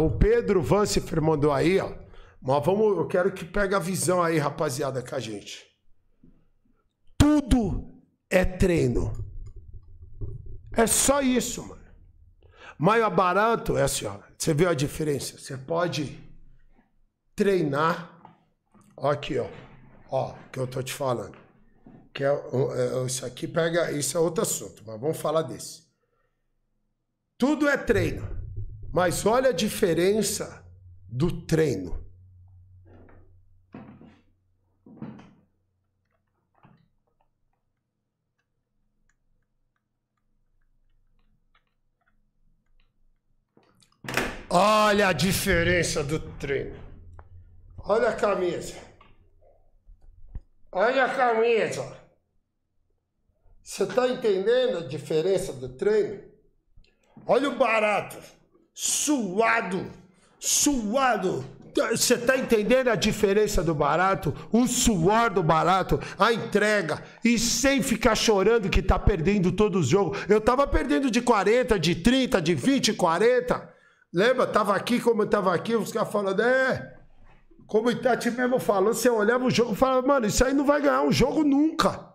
O Pedro Vance mandou aí, ó. Mas vamos, eu quero que pegue a visão aí, rapaziada, com a gente. Tudo é treino. É só isso, mano. Maio é barato é assim, ó. Você viu a diferença? Você pode treinar. Ó aqui, ó. Ó, que eu tô te falando. Que é, é, isso aqui pega. Isso é outro assunto, mas vamos falar desse. Tudo é treino. Mas olha a diferença do treino. Olha a diferença do treino. Olha a camisa. Olha a camisa. Você está entendendo a diferença do treino? Olha o barato suado, suado. Você tá entendendo a diferença do barato? O suor do barato, a entrega. E sem ficar chorando que tá perdendo todos os jogos. Eu tava perdendo de 40, de 30, de 20, 40. Lembra? Tava aqui como eu tava aqui, os caras falando, é. Como o Itati mesmo falou, você olhava o jogo e falava, mano, isso aí não vai ganhar um jogo nunca.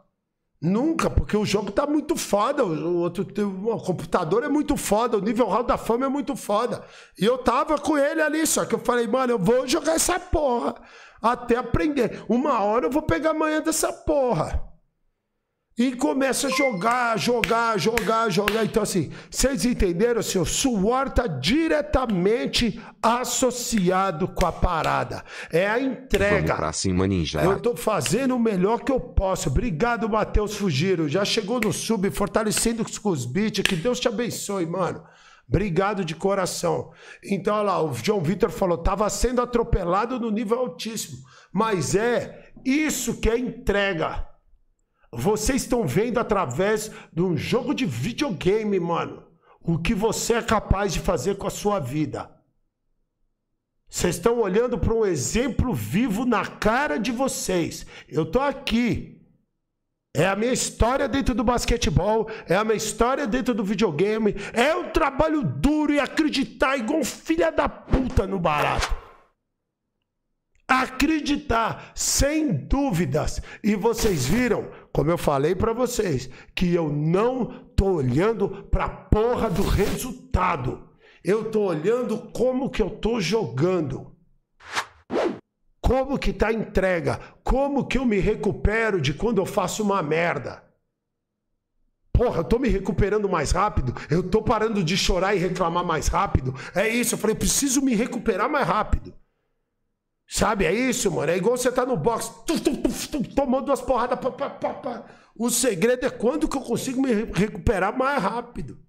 Nunca, porque o jogo tá muito foda. O, outro, o computador é muito foda, o nível Hall da Fama é muito foda. E eu tava com ele ali, só que eu falei, mano, eu vou jogar essa porra até aprender. Uma hora eu vou pegar amanhã dessa porra. E começa a jogar, jogar, jogar, jogar. Então, assim, vocês entenderam, senhor? Assim, suor está diretamente associado com a parada. É a entrega. Vamos pra cima, ninja. Eu estou fazendo o melhor que eu posso. Obrigado, Matheus Fugiro. Já chegou no sub, fortalecendo com os beats. Que Deus te abençoe, mano. Obrigado de coração. Então, olha lá, o João Vitor falou: estava sendo atropelado no nível altíssimo. Mas é isso que é entrega. Vocês estão vendo através de um jogo de videogame, mano, o que você é capaz de fazer com a sua vida. Vocês estão olhando para um exemplo vivo na cara de vocês. Eu tô aqui. É a minha história dentro do basquetebol, é a minha história dentro do videogame, é o um trabalho duro e acreditar igual um filha da puta no barato acreditar, sem dúvidas. E vocês viram, como eu falei para vocês, que eu não tô olhando para porra do resultado. Eu tô olhando como que eu tô jogando. Como que tá a entrega? Como que eu me recupero de quando eu faço uma merda? Porra, eu tô me recuperando mais rápido, eu tô parando de chorar e reclamar mais rápido. É isso, eu falei, eu preciso me recuperar mais rápido. Sabe, é isso, mano. É igual você tá no boxe, tomando duas porradas. Pá, pá, pá, pá. O segredo é quando que eu consigo me recuperar mais rápido.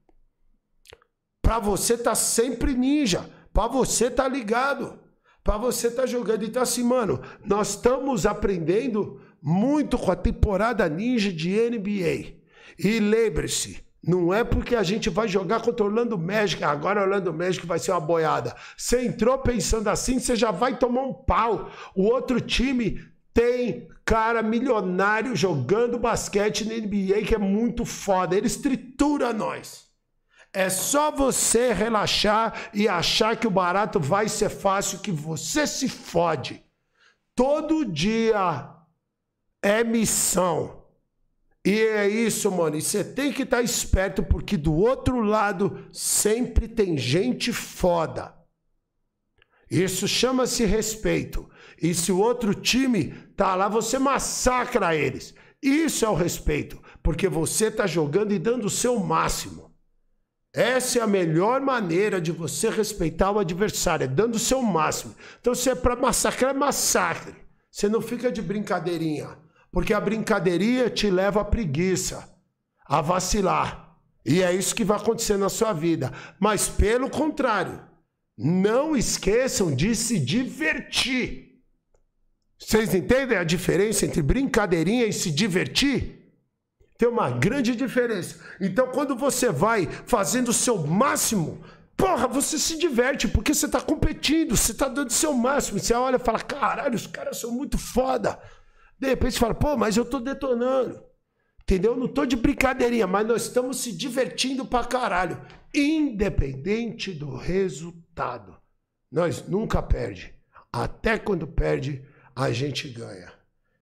Pra você tá sempre ninja. Pra você tá ligado. Pra você tá jogando. Então, assim, mano, nós estamos aprendendo muito com a temporada ninja de NBA. E lembre-se, não é porque a gente vai jogar contra o Orlando Magic, agora o Orlando Magic vai ser uma boiada. Você entrou pensando assim, você já vai tomar um pau. O outro time tem cara milionário jogando basquete na NBA que é muito foda. Eles tritura nós. É só você relaxar e achar que o barato vai ser fácil, que você se fode. Todo dia é missão. E é isso, mano. E você tem que estar tá esperto, porque do outro lado sempre tem gente foda. Isso chama-se respeito. E se o outro time tá lá, você massacra eles. Isso é o respeito, porque você tá jogando e dando o seu máximo. Essa é a melhor maneira de você respeitar o adversário, é dando o seu máximo. Então, se é para massacrar, massacre. Você não fica de brincadeirinha. Porque a brincadeirinha te leva à preguiça, a vacilar. E é isso que vai acontecer na sua vida. Mas pelo contrário, não esqueçam de se divertir. Vocês entendem a diferença entre brincadeirinha e se divertir? Tem uma grande diferença. Então, quando você vai fazendo o seu máximo, porra, você se diverte, porque você está competindo, você está dando o seu máximo. Você olha e fala: caralho, os caras são muito foda. De repente você fala, pô, mas eu tô detonando. Entendeu? Não tô de brincadeirinha, mas nós estamos se divertindo pra caralho. Independente do resultado. Nós nunca perde. Até quando perde, a gente ganha.